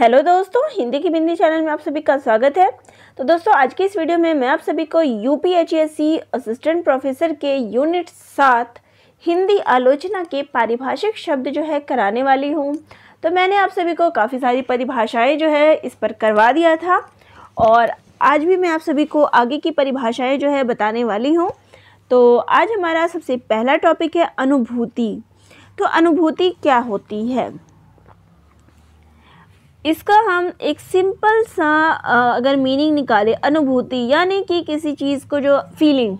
hello दोस्तों हिंदी की बिंदी channel में आप सभी का स्वागत है तो दोस्तों आज की इस वीडियो में मैं आप सभी को यू असिस्टेंट प्रोफेसर के यूनिट सात हिंदी आलोचना के पारिभाषिक शब्द जो है कराने वाली हूँ तो मैंने आप सभी को काफ़ी सारी परिभाषाएं जो है इस पर करवा दिया था और आज भी मैं आप सभी को आगे की परिभाषाएँ जो है बताने वाली हूँ तो आज हमारा सबसे पहला टॉपिक है अनुभूति तो अनुभूति क्या होती है इसका हम एक सिंपल सा अगर मीनिंग निकाले अनुभूति यानी कि किसी चीज़ को जो फीलिंग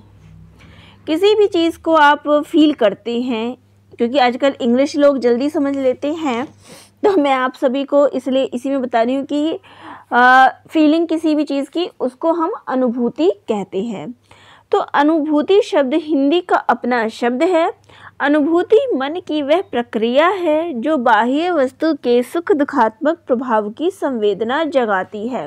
किसी भी चीज़ को आप फील करते हैं क्योंकि आजकल इंग्लिश लोग जल्दी समझ लेते हैं तो मैं आप सभी को इसलिए इसी में बता रही हूँ कि फीलिंग किसी भी चीज़ की उसको हम अनुभूति कहते हैं तो अनुभूति शब्द हिंदी का अपना शब्द है अनुभूति मन की वह प्रक्रिया है जो बाह्य वस्तु के सुख दुखात्मक प्रभाव की संवेदना जगाती है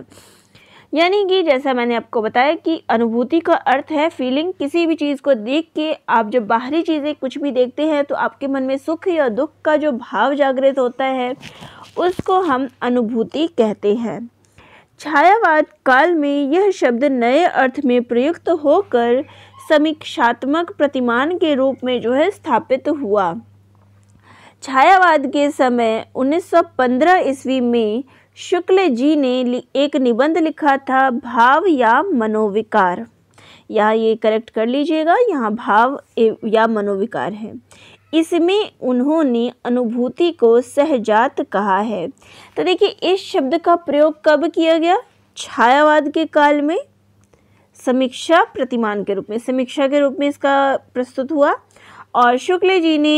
यानी कि जैसा मैंने आपको बताया कि अनुभूति का अर्थ है फीलिंग किसी भी चीज़ को देख के आप जब बाहरी चीज़ें कुछ भी देखते हैं तो आपके मन में सुख या दुख का जो भाव जागृत होता है उसको हम अनुभूति कहते हैं छायावाद काल में यह शब्द नए अर्थ में प्रयुक्त होकर समीक्षात्मक प्रतिमान के रूप में जो है स्थापित हुआ छायावाद के समय 1915 ईस्वी में शुक्ल जी ने एक निबंध लिखा था भाव या मनोविकार यहाँ ये करेक्ट कर लीजिएगा यहाँ भाव या मनोविकार है इसमें उन्होंने अनुभूति को सहजात कहा है तो देखिए इस शब्द का प्रयोग कब किया गया छायावाद के काल में समीक्षा प्रतिमान के रूप में समीक्षा के रूप में इसका प्रस्तुत हुआ और शुक्ल जी ने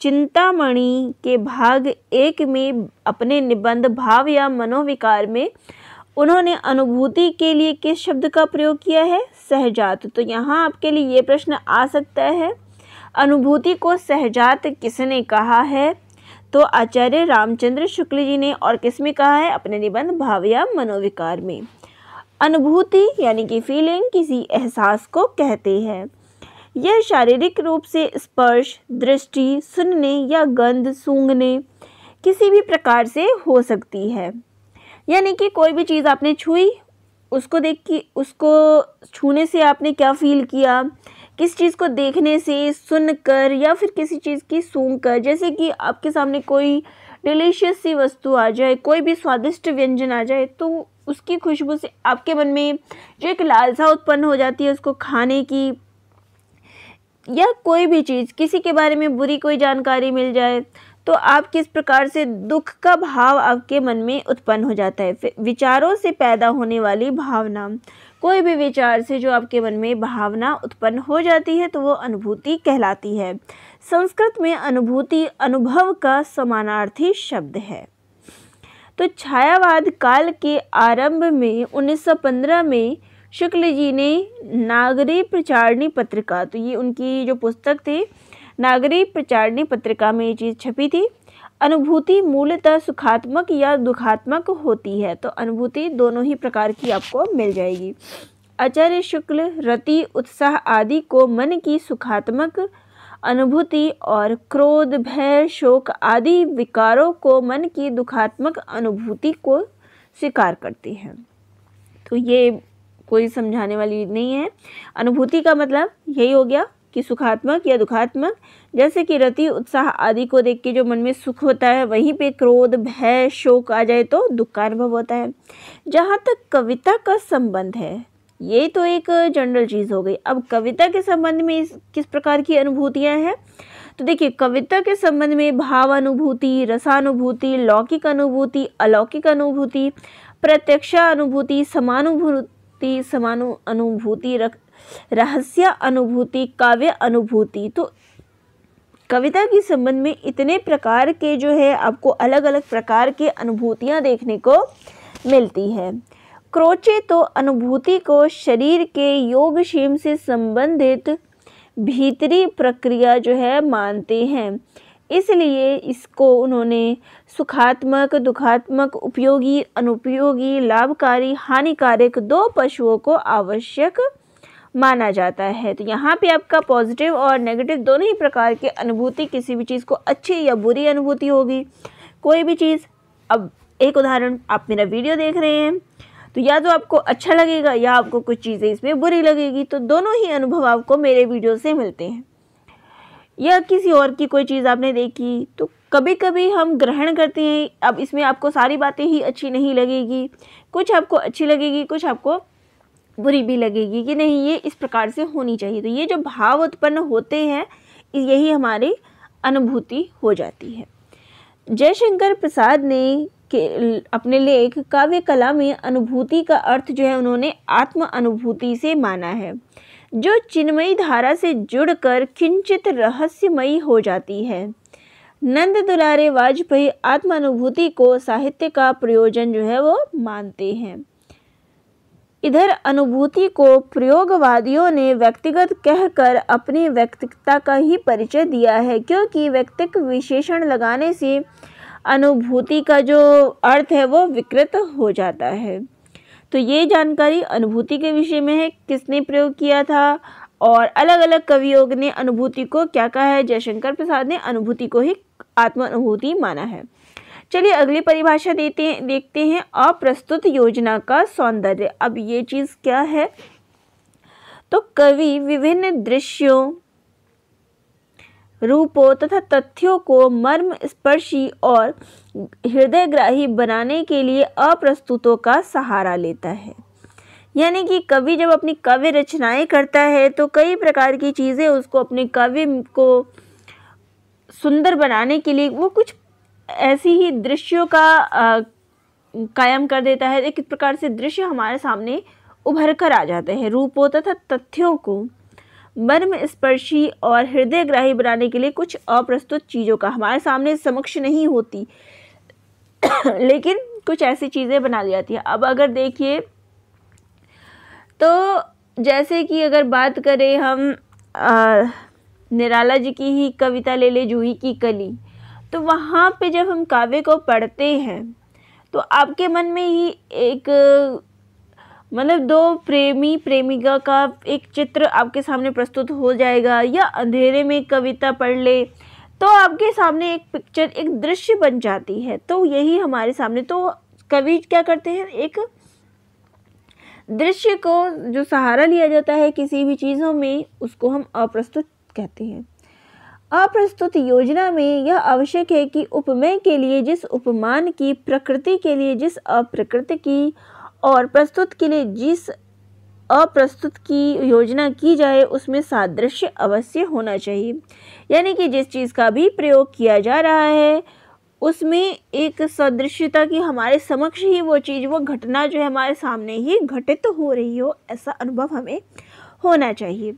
चिंतामणि के भाग एक में अपने निबंध भाव या मनोविकार में उन्होंने अनुभूति के लिए किस शब्द का प्रयोग किया है सहजात तो यहाँ आपके लिए ये प्रश्न आ सकता है अनुभूति को सहजात किसने कहा है तो आचार्य रामचंद्र शुक्ल जी ने और किस में कहा है अपने निबंध भाव या मनोविकार में अनुभूति यानी कि फीलिंग किसी एहसास को कहते हैं यह शारीरिक रूप से स्पर्श दृष्टि सुनने या गंध सूंघने किसी भी प्रकार से हो सकती है यानी कि कोई भी चीज़ आपने छुई उसको देख के उसको छूने से आपने क्या फील किया किस चीज़ को देखने से सुनकर या फिर किसी चीज़ की सूंघ कर जैसे कि आपके सामने कोई डिलीशियस सी वस्तु आ जाए कोई भी स्वादिष्ट व्यंजन आ जाए तो उसकी खुशबू से आपके मन में जो एक लालसा उत्पन्न हो जाती है उसको खाने की या कोई भी चीज़ किसी के बारे में बुरी कोई जानकारी मिल जाए तो आप किस प्रकार से दुख का भाव आपके मन में उत्पन्न हो जाता है विचारों से पैदा होने वाली भावना कोई भी विचार से जो आपके मन में भावना उत्पन्न हो जाती है तो वो अनुभूति कहलाती है संस्कृत में अनुभूति अनुभव का समानार्थी शब्द है तो छायावाद काल के आरंभ में 1915 में शुक्ल जी ने नागरी प्रचारणी पत्रिका तो ये उनकी जो पुस्तक थी नागरी प्रचारणी पत्रिका में ये चीज़ छपी थी अनुभूति मूलतः सुखात्मक या दुखात्मक होती है तो अनुभूति दोनों ही प्रकार की आपको मिल जाएगी आचार्य शुक्ल रति उत्साह आदि को मन की सुखात्मक अनुभूति और क्रोध भय शोक आदि विकारों को मन की दुखात्मक अनुभूति को स्वीकार करती है तो ये कोई समझाने वाली नहीं है अनुभूति का मतलब यही हो गया कि सुखात्मक या दुखात्मक जैसे कि रति उत्साह आदि को देख के जो मन में सुख होता है वहीं पे क्रोध भय शोक आ जाए तो दुख का अनुभव होता है जहाँ तक कविता का संबंध है ये तो एक जनरल चीज़ हो गई अब कविता के संबंध में इस किस प्रकार की अनुभूतियाँ हैं तो देखिए कविता के संबंध में भाव अनुभूति रसानुभूति लौकिक अनुभूति अलौकिक अनुभूति प्रत्यक्ष अनुभूति समानुभूति समानु अनुभूति रहस्य अनुभूति काव्य अनुभूति तो कविता के संबंध में इतने प्रकार के जो है आपको अलग अलग प्रकार के अनुभूतियाँ देखने को मिलती है क्रोचे तो अनुभूति को शरीर के योग क्षेम से संबंधित भीतरी प्रक्रिया जो है मानते हैं इसलिए इसको उन्होंने सुखात्मक दुखात्मक उपयोगी अनुपयोगी लाभकारी हानिकारक दो पशुओं को आवश्यक माना जाता है तो यहाँ पे आपका पॉजिटिव और नेगेटिव दोनों ही प्रकार के अनुभूति किसी भी चीज़ को अच्छी या बुरी अनुभूति होगी कोई भी चीज़ अब एक उदाहरण आप मेरा वीडियो देख रहे हैं तो या तो आपको अच्छा लगेगा या आपको कुछ चीज़ें इसमें बुरी लगेगी तो दोनों ही अनुभव आपको मेरे वीडियो से मिलते हैं या किसी और की कोई चीज़ आपने देखी तो कभी कभी हम ग्रहण करते हैं अब इसमें आपको सारी बातें ही अच्छी नहीं लगेगी कुछ आपको अच्छी लगेगी कुछ आपको बुरी भी लगेगी कि नहीं ये इस प्रकार से होनी चाहिए तो ये जो भाव उत्पन्न होते हैं यही हमारी अनुभूति हो जाती है जयशंकर प्रसाद ने के अपने लेख काव्य कला में अनुभूति का अर्थ जो है उन्होंने आत्म अनुभूति से माना है जो चिन्मयी धारा से जुड़कर किंचित रहस्यमयी हो जाती है नंद दुलारे वाजपेयी आत्म अनुभूति को साहित्य का प्रयोजन जो है वो मानते हैं इधर अनुभूति को प्रयोगवादियों ने व्यक्तिगत कहकर अपनी व्यक्तिकता का ही परिचय दिया है क्योंकि व्यक्तिक विशेषण लगाने से अनुभूति का जो अर्थ है वो विकृत हो जाता है तो ये जानकारी अनुभूति के विषय में है किसने प्रयोग किया था और अलग अलग कवियों ने अनुभूति को क्या कहा है जयशंकर प्रसाद ने अनुभूति को ही आत्म अनुभूति माना है चलिए अगली परिभाषा देते हैं देखते हैं अप्रस्तुत योजना का सौंदर्य अब ये चीज़ क्या है तो कवि विभिन्न दृश्यों रूपों तथा तथ्यों को मर्म स्पर्शी और हृदयग्राही बनाने के लिए अप्रस्तुतों का सहारा लेता है यानी कि कवि जब अपनी काव्य रचनाएं करता है तो कई प्रकार की चीज़ें उसको अपने काव्य को सुंदर बनाने के लिए वो कुछ ऐसी ही दृश्यों का आ, कायम कर देता है एक प्रकार से दृश्य हमारे सामने उभर कर आ जाते हैं रूपों तथा तथ्यों को मर्म स्पर्शी और हृदय ग्राही बनाने के लिए कुछ अप्रस्तुत चीज़ों का हमारे सामने समक्ष नहीं होती लेकिन कुछ ऐसी चीज़ें बना ली जाती है अब अगर देखिए तो जैसे कि अगर बात करें हम आ, निराला जी की ही कविता ले ले जूही की कली तो वहाँ पे जब हम काव्य को पढ़ते हैं तो आपके मन में ही एक मतलब दो प्रेमी प्रेमिका का एक चित्र आपके सामने प्रस्तुत हो जाएगा या अंधेरे में कविता पढ़ ले तो आपके सामने एक पिक्चर एक दृश्य बन जाती है तो यही हमारे सामने तो कवि क्या करते हैं एक दृश्य को जो सहारा लिया जाता है किसी भी चीज़ों में उसको हम अप्रस्तुत कहते हैं अप्रस्तुत योजना में यह आवश्यक है कि उपमेय के लिए जिस उपमान की प्रकृति के लिए जिस अप्रकृति की और प्रस्तुत के लिए जिस अप्रस्तुत की योजना की जाए उसमें सादृश्य अवश्य होना चाहिए यानी कि जिस चीज़ का भी प्रयोग किया जा रहा है उसमें एक सदृश्यता की हमारे समक्ष ही वो चीज़ वो घटना जो है हमारे सामने ही घटित हो रही हो ऐसा अनुभव हमें होना चाहिए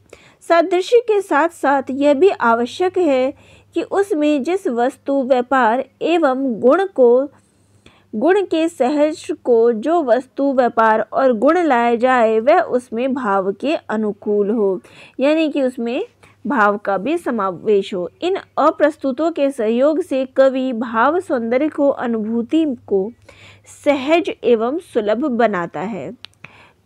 सादृश्य के साथ साथ यह भी आवश्यक है कि उसमें जिस वस्तु व्यापार एवं गुण को गुण के सहज को जो वस्तु व्यापार और गुण लाया जाए वह उसमें भाव के अनुकूल हो यानी कि उसमें भाव का भी समावेश हो इन अप्रस्तुतों के सहयोग से कवि भाव सौंदर्य को अनुभूति को सहज एवं सुलभ बनाता है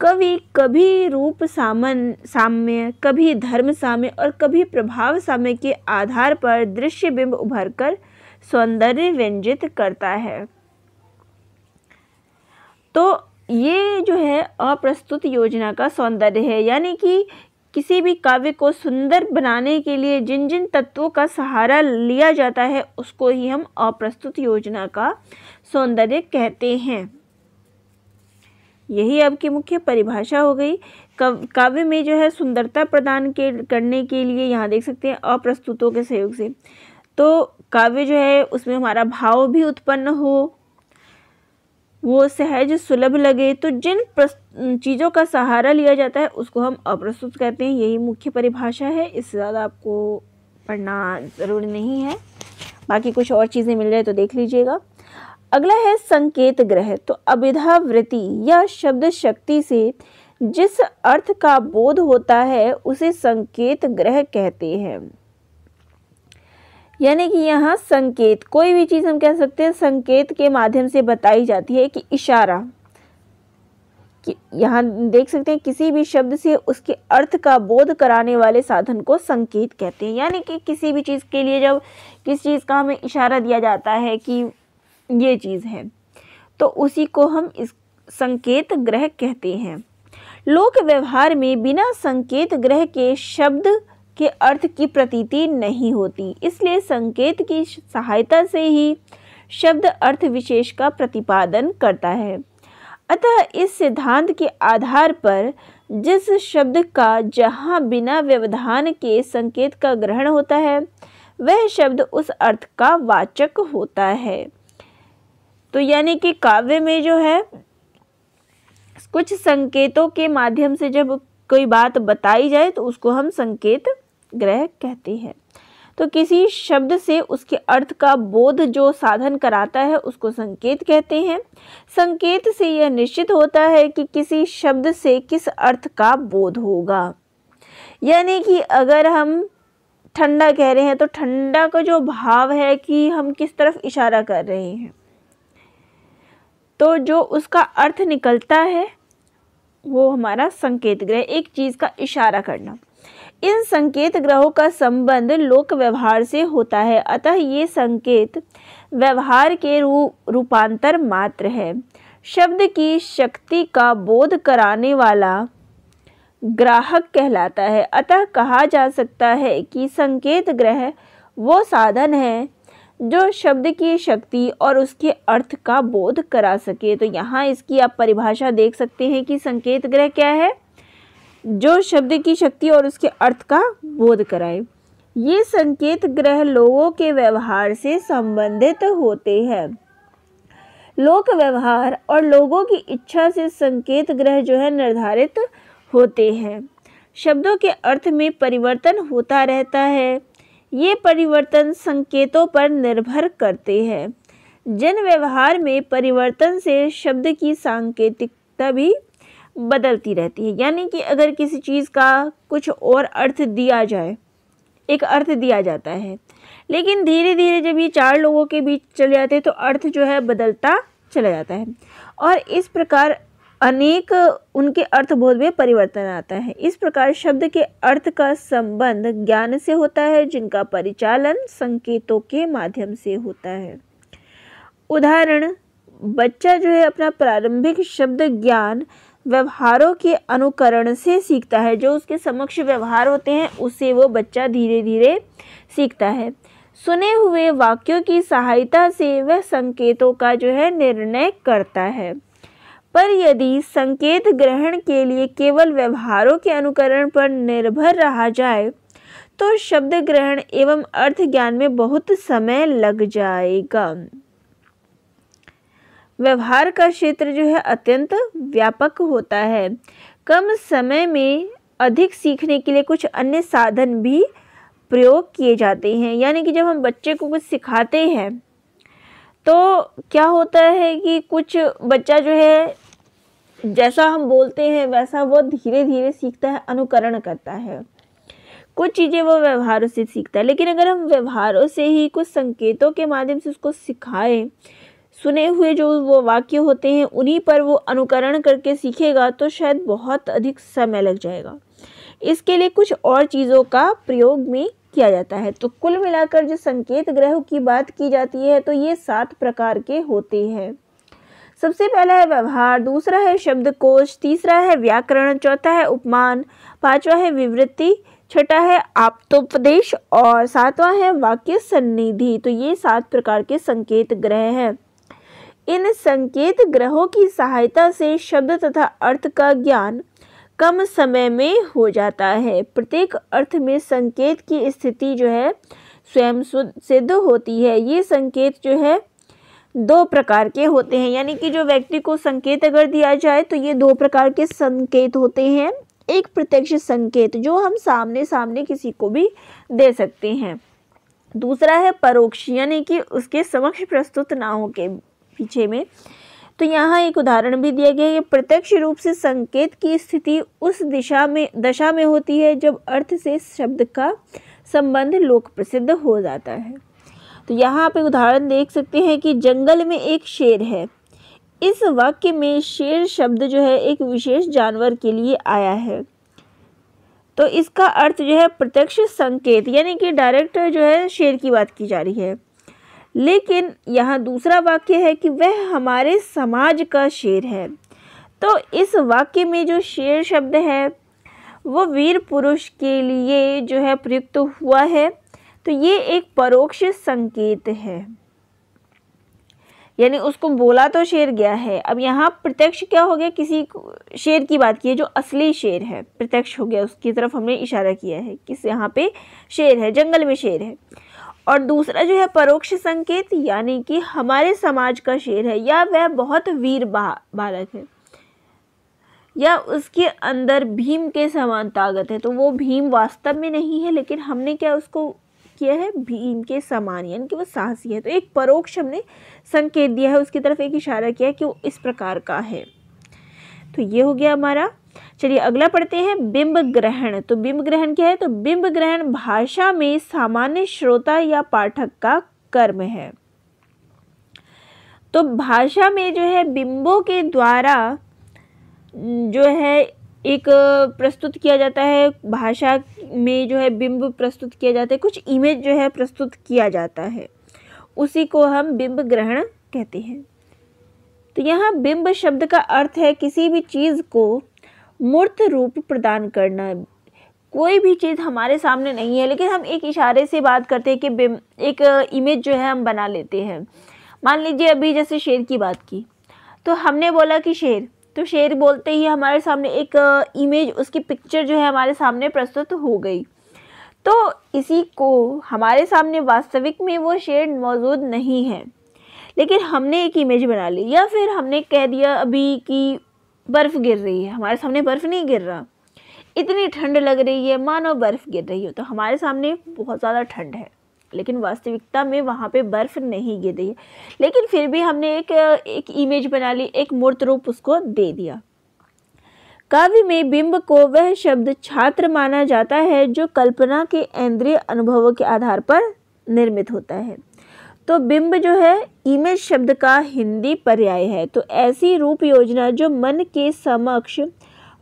कवि कभी रूप सामन साम्य कभी धर्म साम्य और कभी प्रभाव साम्य के आधार पर दृश्य बिंब उभर कर सौंदर्य व्यंजित करता है तो ये जो है अप्रस्तुत योजना का सौंदर्य है यानी कि किसी भी काव्य को सुंदर बनाने के लिए जिन जिन तत्वों का सहारा लिया जाता है उसको ही हम अप्रस्तुत योजना का सौंदर्य कहते हैं यही अब की मुख्य परिभाषा हो गई काव्य में जो है सुंदरता प्रदान के करने के लिए यहाँ देख सकते हैं अप्रस्तुतों के सहयोग से तो काव्य जो है उसमें हमारा भाव भी उत्पन्न हो वो सहज सुलभ लगे तो जिन चीज़ों का सहारा लिया जाता है उसको हम अप्रस्तुत कहते हैं यही मुख्य परिभाषा है इससे ज़्यादा आपको पढ़ना ज़रूरी नहीं है बाकी कुछ और चीज़ें मिल जाए तो देख लीजिएगा अगला है संकेत ग्रह तो वृत्ति या शब्द शक्ति से जिस अर्थ का बोध होता है उसे संकेत ग्रह कहते हैं यानी कि यहाँ संकेत कोई भी चीज़ हम कह सकते हैं संकेत के माध्यम से बताई जाती है कि इशारा कि यहाँ देख सकते हैं किसी भी शब्द से उसके अर्थ का बोध कराने वाले साधन को संकेत कहते हैं यानी कि किसी भी चीज़ के लिए जब किस चीज़ का हमें इशारा दिया जाता है कि ये चीज़ है तो उसी को हम इस संकेत ग्रह कहते हैं लोक व्यवहार में बिना संकेत ग्रह के शब्द के अर्थ की प्रतीति नहीं होती इसलिए संकेत की सहायता से ही शब्द अर्थ विशेष का प्रतिपादन करता है अतः इस सिद्धांत के आधार पर जिस शब्द का जहाँ बिना व्यवधान के संकेत का ग्रहण होता है वह शब्द उस अर्थ का वाचक होता है तो यानी कि काव्य में जो है कुछ संकेतों के माध्यम से जब कोई बात बताई जाए तो उसको हम संकेत ग्रह कहते हैं तो किसी शब्द से उसके अर्थ का बोध जो साधन कराता है उसको संकेत कहते हैं संकेत से यह निश्चित होता है कि किसी शब्द से किस अर्थ का बोध होगा यानी कि अगर हम ठंडा कह रहे हैं तो ठंडा का जो भाव है कि हम किस तरफ इशारा कर रहे हैं तो जो उसका अर्थ निकलता है वो हमारा संकेत ग्रह एक चीज़ का इशारा करना इन संकेत ग्रहों का संबंध लोक व्यवहार से होता है अतः ये संकेत व्यवहार के रू रूपांतर मात्र है शब्द की शक्ति का बोध कराने वाला ग्राहक कहलाता है अतः कहा जा सकता है कि संकेत ग्रह वो साधन है जो शब्द की शक्ति और उसके अर्थ का बोध करा सके तो यहाँ इसकी आप परिभाषा देख सकते हैं कि संकेत ग्रह क्या है जो शब्द की शक्ति और उसके अर्थ का बोध कराए ये संकेत ग्रह लोगों के व्यवहार से संबंधित होते हैं लोक व्यवहार और लोगों की इच्छा से संकेत ग्रह जो है निर्धारित होते हैं शब्दों के अर्थ में परिवर्तन होता रहता है ये परिवर्तन संकेतों पर निर्भर करते हैं जन व्यवहार में परिवर्तन से शब्द की सांकेतिकता भी बदलती रहती है यानी कि अगर किसी चीज़ का कुछ और अर्थ दिया जाए एक अर्थ दिया जाता है लेकिन धीरे धीरे जब ये चार लोगों के बीच चले जाते हैं तो अर्थ जो है बदलता चला जाता है और इस प्रकार अनेक उनके अर्थबोध में परिवर्तन आता है इस प्रकार शब्द के अर्थ का संबंध ज्ञान से होता है जिनका परिचालन संकेतों के माध्यम से होता है उदाहरण बच्चा जो है अपना प्रारंभिक शब्द ज्ञान व्यवहारों के अनुकरण से सीखता है जो उसके समक्ष व्यवहार होते हैं उससे वो बच्चा धीरे धीरे सीखता है सुने हुए वाक्यों की सहायता से वह संकेतों का जो है निर्णय करता है पर यदि संकेत ग्रहण के लिए केवल व्यवहारों के अनुकरण पर निर्भर रहा जाए तो शब्द ग्रहण एवं अर्थ ज्ञान में बहुत समय लग जाएगा व्यवहार का क्षेत्र जो है अत्यंत व्यापक होता है कम समय में अधिक सीखने के लिए कुछ अन्य साधन भी प्रयोग किए जाते हैं यानी कि जब हम बच्चे को कुछ सिखाते हैं तो क्या होता है कि कुछ बच्चा जो है जैसा हम बोलते हैं वैसा वो धीरे धीरे सीखता है अनुकरण करता है कुछ चीज़ें वो व्यवहारों से सीखता है लेकिन अगर हम व्यवहारों से ही कुछ संकेतों के माध्यम से उसको सिखाएं सुने हुए जो वो वाक्य होते हैं उन्हीं पर वो अनुकरण करके सीखेगा तो शायद बहुत अधिक समय लग जाएगा इसके लिए कुछ और चीज़ों का प्रयोग में किया जाता है तो कुल मिलाकर जो संकेत ग्रहों की बात की जाती है तो ये सात प्रकार के होते हैं सबसे पहला है व्यवहार दूसरा है शब्दकोश तीसरा है व्याकरण चौथा है उपमान पांचवा है विवृत्ति छठा है तो और सातवां है वाक्य सन्निधि तो ये सात प्रकार के संकेत ग्रह हैं इन संकेत ग्रहों की सहायता से शब्द तथा अर्थ का ज्ञान कम समय में हो जाता है प्रत्येक अर्थ में संकेत की स्थिति जो है स्वयं सिद्ध होती है ये संकेत जो है दो प्रकार के होते हैं यानी कि जो व्यक्ति को संकेत अगर दिया जाए तो ये दो प्रकार के संकेत होते हैं एक प्रत्यक्ष संकेत जो हम सामने सामने किसी को भी दे सकते हैं दूसरा है परोक्ष यानी कि उसके समक्ष प्रस्तुत ना हो के पीछे में तो यहाँ एक उदाहरण भी दिया गया है प्रत्यक्ष रूप से संकेत की स्थिति उस दिशा में दशा में होती है जब अर्थ से शब्द का संबंध लोक प्रसिद्ध हो जाता है तो यहाँ आप एक उदाहरण देख सकते हैं कि जंगल में एक शेर है इस वाक्य में शेर शब्द जो है एक विशेष जानवर के लिए आया है तो इसका अर्थ जो है प्रत्यक्ष संकेत यानी कि डायरेक्ट जो है शेर की बात की जा रही है लेकिन यहाँ दूसरा वाक्य है कि वह हमारे समाज का शेर है तो इस वाक्य में जो शेर शब्द है वो वीर पुरुष के लिए जो है प्रयुक्त हुआ है तो ये एक परोक्ष संकेत है यानी उसको बोला तो शेर गया है अब यहाँ प्रत्यक्ष क्या हो गया किसी शेर की बात की है जो असली शेर है प्रत्यक्ष हो गया उसकी तरफ हमने इशारा किया है किस यहाँ पे शेर है जंगल में शेर है और दूसरा जो है परोक्ष संकेत यानी कि हमारे समाज का शेर है या वह बहुत वीर बालक है या उसके अंदर भीम के समान ताकत है तो वो भीम वास्तव में नहीं है लेकिन हमने क्या उसको किया है भीम के समान यानी कि वो साहसी है तो एक परोक्ष हमने संकेत दिया है उसकी तरफ एक इशारा किया है कि वो इस प्रकार का है तो ये हो गया हमारा चलिए अगला पढ़ते हैं बिंब ग्रहण तो बिंब ग्रहण क्या है तो बिंब ग्रहण भाषा में सामान्य श्रोता या पाठक का कर्म है तो भाषा में जो है बिंबों के द्वारा जो है एक प्रस्तुत किया जाता है भाषा में जो है बिंब प्रस्तुत किया जाता है कुछ इमेज जो है प्रस्तुत किया जाता है उसी को हम बिंब ग्रहण कहते हैं तो यहाँ बिंब शब्द का अर्थ है किसी भी चीज़ को मूर्त रूप प्रदान करना कोई भी चीज़ हमारे सामने नहीं है लेकिन हम एक इशारे से बात करते हैं कि एक इमेज जो है हम बना लेते हैं मान लीजिए अभी जैसे शेर की बात की तो हमने बोला कि शेर तो शेर बोलते ही हमारे सामने एक इमेज उसकी पिक्चर जो है हमारे सामने प्रस्तुत हो गई तो इसी को हमारे सामने वास्तविक में वो शेर मौजूद नहीं है लेकिन हमने एक इमेज बना ली या फिर हमने कह दिया अभी कि बर्फ़ गिर रही है हमारे सामने बर्फ़ नहीं गिर रहा इतनी ठंड लग रही है मानो बर्फ़ गिर रही हो तो हमारे सामने बहुत ज़्यादा ठंड है लेकिन वास्तविकता में वहाँ पे बर्फ़ नहीं गिर रही है लेकिन फिर भी हमने एक एक इमेज बना ली एक मूर्त रूप उसको दे दिया काव्य में बिंब को वह शब्द छात्र माना जाता है जो कल्पना के इंद्रिय अनुभवों के आधार पर निर्मित होता है तो बिंब जो है इमेज शब्द का हिंदी पर्याय है तो ऐसी रूप योजना जो मन के समक्ष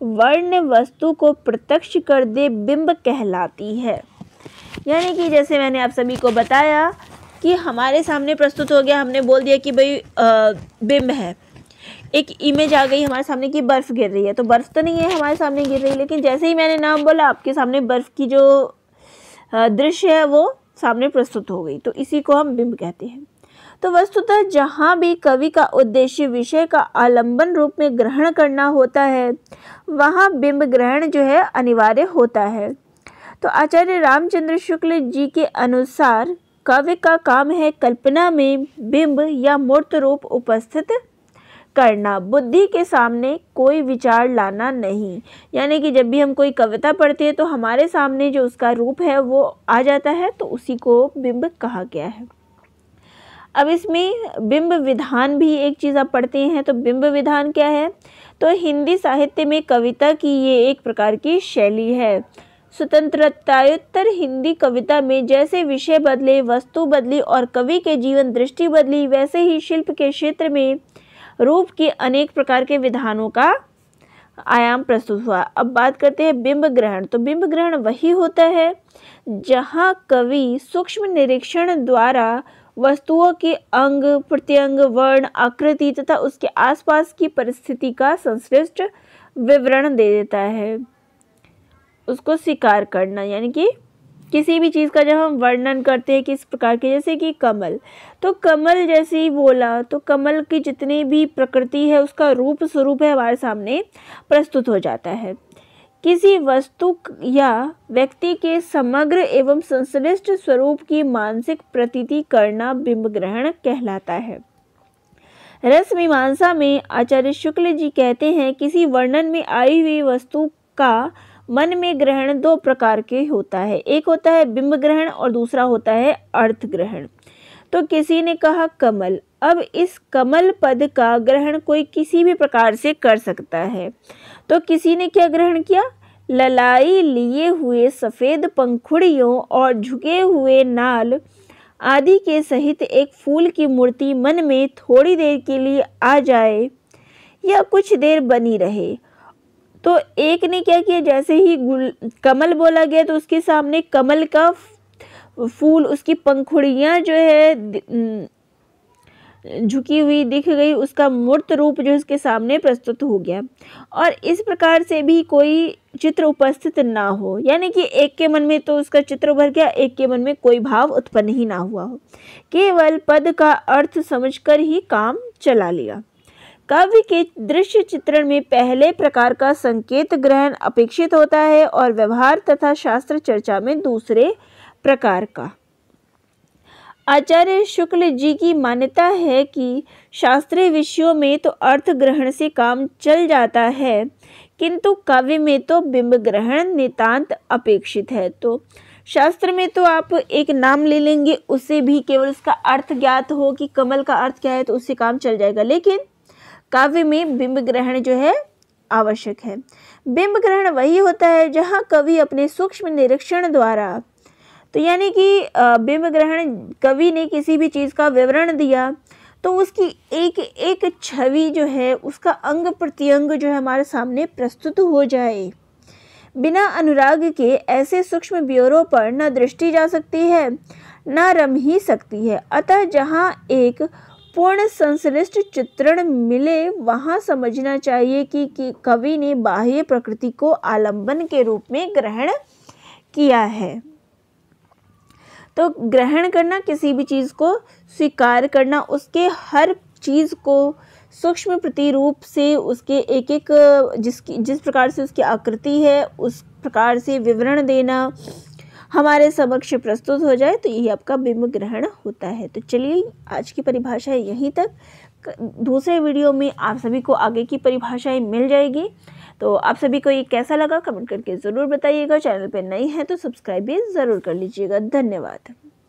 वर्ण वस्तु को प्रत्यक्ष कर दे बिंब कहलाती है यानी कि जैसे मैंने आप सभी को बताया कि हमारे सामने प्रस्तुत हो गया हमने बोल दिया कि भाई बिंब है एक इमेज आ गई हमारे सामने की बर्फ़ गिर रही है तो बर्फ़ तो नहीं है हमारे सामने गिर रही लेकिन जैसे ही मैंने नाम बोला आपके सामने बर्फ़ की जो दृश्य है वो सामने प्रस्तुत हो गई तो इसी को हम बिंब कहते हैं तो वस्तुतः जहाँ भी कवि का उद्देश्य विषय का आलंबन रूप में ग्रहण करना होता है वहाँ बिंब ग्रहण जो है अनिवार्य होता है तो आचार्य रामचंद्र शुक्ल जी के अनुसार कवि का काम है कल्पना में बिंब या मूर्त रूप उपस्थित करना बुद्धि के सामने कोई विचार लाना नहीं यानी कि जब भी हम कोई कविता पढ़ते हैं तो हमारे सामने जो उसका रूप है वो आ जाता है तो उसी को बिंब कहा गया है अब इसमें बिंब विधान भी एक चीज़ आप पढ़ते हैं तो बिंब विधान क्या है तो हिंदी साहित्य में कविता की ये एक प्रकार की शैली है स्वतंत्रतायुत्तर हिंदी कविता में जैसे विषय बदले वस्तु बदली और कवि के जीवन दृष्टि बदली वैसे ही शिल्प के क्षेत्र में रूप के अनेक प्रकार के विधानों का आयाम प्रस्तुत हुआ अब बात करते हैं बिंब ग्रहण तो बिंब ग्रहण वही होता है जहाँ कवि सूक्ष्म निरीक्षण द्वारा वस्तुओं के अंग प्रत्यंग वर्ण आकृति तथा उसके आसपास की परिस्थिति का संश्लिष्ट विवरण दे देता है उसको स्वीकार करना यानी कि किसी भी चीज़ का जब हम वर्णन करते हैं किस प्रकार के जैसे कि कमल तो कमल जैसे ही बोला तो कमल की जितनी भी प्रकृति है उसका रूप स्वरूप है हमारे सामने प्रस्तुत हो जाता है किसी वस्तु या व्यक्ति के समग्र एवं संश्लिष्ट स्वरूप की मानसिक प्रतीति करना बिंब ग्रहण कहलाता है रस मीमांसा में आचार्य शुक्ल जी कहते हैं किसी वर्णन में आई हुई वस्तु का मन में ग्रहण दो प्रकार के होता है एक होता है बिंब ग्रहण और दूसरा होता है अर्थ ग्रहण तो किसी ने कहा कमल अब इस कमल पद का ग्रहण कोई किसी भी प्रकार से कर सकता है तो किसी ने क्या ग्रहण किया ललाई लिए हुए सफ़ेद पंखुड़ियों और झुके हुए नाल आदि के सहित एक फूल की मूर्ति मन में थोड़ी देर के लिए आ जाए या कुछ देर बनी रहे तो एक ने क्या किया जैसे ही कमल बोला गया तो उसके सामने कमल का फूल उसकी पंखुड़ियाँ जो है झुकी हुई दिख गई उसका मूर्त रूप जो इसके सामने प्रस्तुत हो गया और इस प्रकार से भी कोई चित्र उपस्थित ना हो यानी कि एक के मन में तो उसका चित्र उभर गया एक के मन में कोई भाव उत्पन्न ही ना हुआ हो केवल पद का अर्थ समझकर ही काम चला लिया काव्य के दृश्य चित्रण में पहले प्रकार का संकेत ग्रहण अपेक्षित होता है और व्यवहार तथा शास्त्र चर्चा में दूसरे प्रकार का आचार्य शुक्ल जी की मान्यता है कि शास्त्रीय विषयों में तो अर्थ ग्रहण से काम चल जाता है किंतु काव्य में तो बिंब ग्रहण नितांत अपेक्षित है तो शास्त्र में तो आप एक नाम ले लेंगे उससे भी केवल उसका अर्थ ज्ञात हो कि कमल का अर्थ क्या है तो उससे काम चल जाएगा लेकिन काव्य में बिंब ग्रहण जो है आवश्यक है बिंब ग्रहण वही होता है जहाँ कवि अपने सूक्ष्म निरीक्षण द्वारा तो यानी कि बिंब ग्रहण कवि ने किसी भी चीज़ का विवरण दिया तो उसकी एक एक छवि जो है उसका अंग प्रत्यंग जो है हमारे सामने प्रस्तुत हो जाए बिना अनुराग के ऐसे सूक्ष्म ब्योरों पर न दृष्टि जा सकती है न रम ही सकती है अतः जहाँ एक पूर्ण संश्लिष्ट चित्रण मिले वहाँ समझना चाहिए कि, कि कवि ने बाह्य प्रकृति को आलंबन के रूप में ग्रहण किया है तो ग्रहण करना किसी भी चीज़ को स्वीकार करना उसके हर चीज़ को सूक्ष्म प्रतिरूप से उसके एक एक जिसकी जिस प्रकार से उसकी आकृति है उस प्रकार से विवरण देना हमारे समक्ष प्रस्तुत हो जाए तो यही आपका बिंब ग्रहण होता है तो चलिए आज की परिभाषा यहीं तक दूसरे वीडियो में आप सभी को आगे की परिभाषाएं मिल जाएगी तो आप सभी को ये कैसा लगा कमेंट करके ज़रूर बताइएगा चैनल पर नई है तो सब्सक्राइब भी ज़रूर कर लीजिएगा धन्यवाद